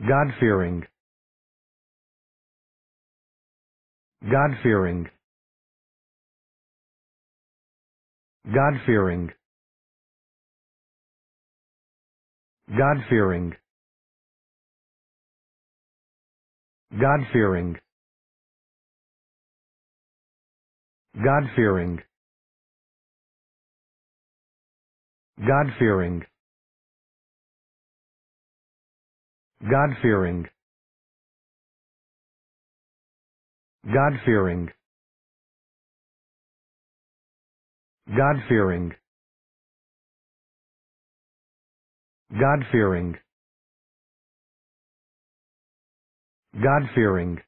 God-fearing, God-fearing, God-fearing, God-fearing, God-fearing, God-fearing, God-fearing. God-fearing, God-fearing, God-fearing, God-fearing, God-fearing.